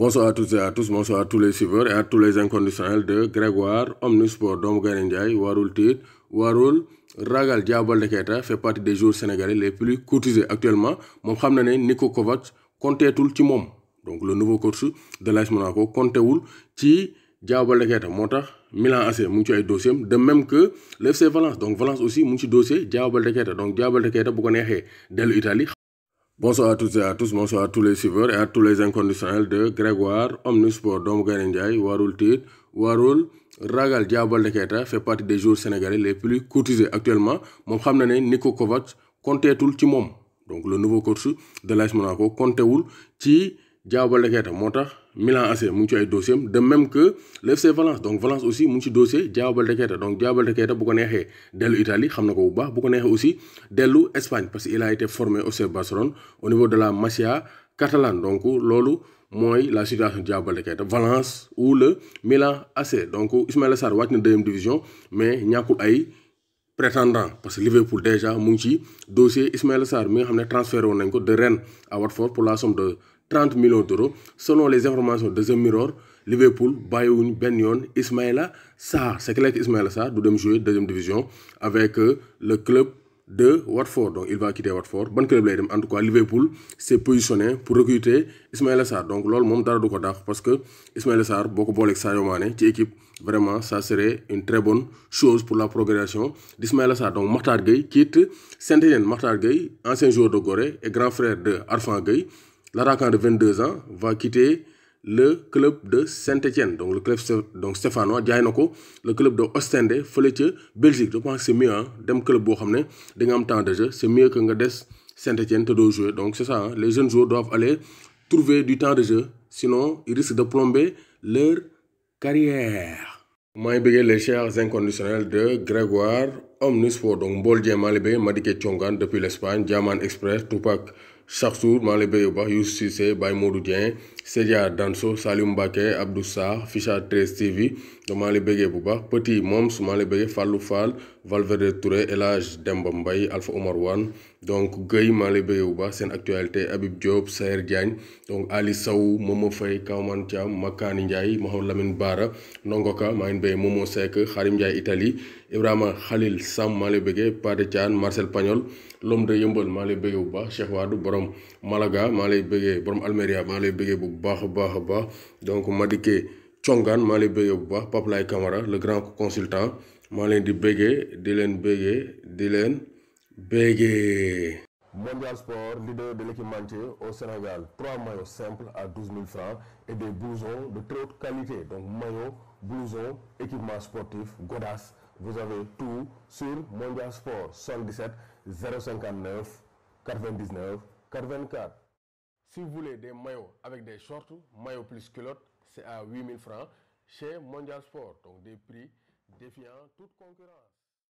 Bonsoir à toutes et à tous, bonsoir à tous les suiveurs et à tous les inconditionnels de Grégoire, Omnisport, Dom Ndiaye, Warul Tit, Warul, Ragal Diabol de Keta fait partie des joueurs sénégalais les plus courtisés actuellement. Mon ne Nico Kovac comptait tout le Donc le nouveau coach de l'AS Monaco comptait tout le Diabol de Keta. Monta, Milan AC, Mouti est dossier, de même que l'FC Valence. Donc Valence aussi, Mouti dossier, Diabol de Keta. Donc Diabol de Keta, connaissez, de l'Italie. Bonsoir à toutes et à tous, bonsoir à tous les suiveurs et à tous les inconditionnels de Grégoire, Omnisport, Dom Garendiaï, Warul Tit, Warul, Ragal Diabal Keita fait partie des joueurs sénégalais les plus courtisés actuellement. Mon Nico Kovac, comptait tout le Donc le nouveau coach de l'AS Monaco comptait tout Diao Baldé Keita moo tax Milan AC mu ngi ci ay dossier de même que le FC Valence donc Valence aussi mu ngi ci dossier diawal Baldé Keita donc diawal Baldé Keita bu ko neexee dellu Italie xam na ko bu baax bu ko neexee aussi dellu Espagne parce que il a été formé au FC Barcelone au niveau de la Masia catalane donc loolu mooy la situation Diao Baldé Keita Valence ou le Milan AC donc ismaël Sarr wàcc na deuxième division mais ñàkkul ay prétendant parce que Liverpool déjà mu ngi ci dossier ismaël Sarr mi nga xam ne transféré woon nañ ko de Rennes à Watford pour la somme de 30 millions d'euros selon les informations de The Mirror Liverpool Bayoun Benyon, Ismaïla c'est clair avec Ismaïla Sarr du joueur deuxième division avec euh, le club de Watford donc il va quitter Watford bon club en tout cas Liverpool s'est positionné pour recruter Ismaïla Sarr donc là moom dara du ko parce que Ismaïla Sar, beaucoup de avec Sayo Mané équipe vraiment ça serait une très bonne chose pour la progression d'Ismaïla Sarr donc Makhtar Gueye quitte Saint-Étienne Makhtar Gueye ancien joueur de Gorée et grand frère de Arfan Gueye l'attaquant de 22 ans va quitter le club de Saint-Etienne donc le club donc stéphanois le club de Ostende fële Belgique je pense que c'est mieux hein, dem club le xam de nga temps de jeu c'est mieux que nga des Saint-Etienne te doo jouer donc c'est ça hein. les jeunes joueurs doivent aller trouver du temps de jeu sinon ils risquent de plomber leur carrière Moi, bëggee les chers inconditionnels de Grégoire Omnisport donc Mbol Malibé, Madike Madické depuis l'Espagne Diamant Express Tupac chaque jour maa ngi lay béy bu baax Youssou Cissé Baye Modou Danso Salim Mbacké Abdou Sarr Ficha 13 TV maa ngi bu baax petit Moms, su faloufal Fall Valverde Touré Elage, Hadj Demba mbay Alpha Omar donc guy maa ngi c'est bu actualité Habib Diop donc Ali saou Momo fay Kaoman Maka Makani Ndiaye Mohamed Lamine Bara Nongoka, Momo Seck Italie Ibrahima Khalil Sam maa ngi Marcel Pagnol l'homme de Yombol, maa ngi bëggee borom Malaga maa ngi borom Almeria maa ngi bu donc Madike le grand consultant maa di Bege, Dylan Bege, Mondial Sport, leader de l'équipementier au Sénégal. Trois maillots simples à 12 000 francs et des blousons de très haute qualité. Donc maillot, blousons, équipement sportif, godasses. Vous avez tout sur Mondial Sport 17 059 99 84. Si vous voulez des maillots avec des shorts, maillots plus culottes, c'est à 8000 francs chez Mondial Sport. Donc des prix défiant toute concurrence.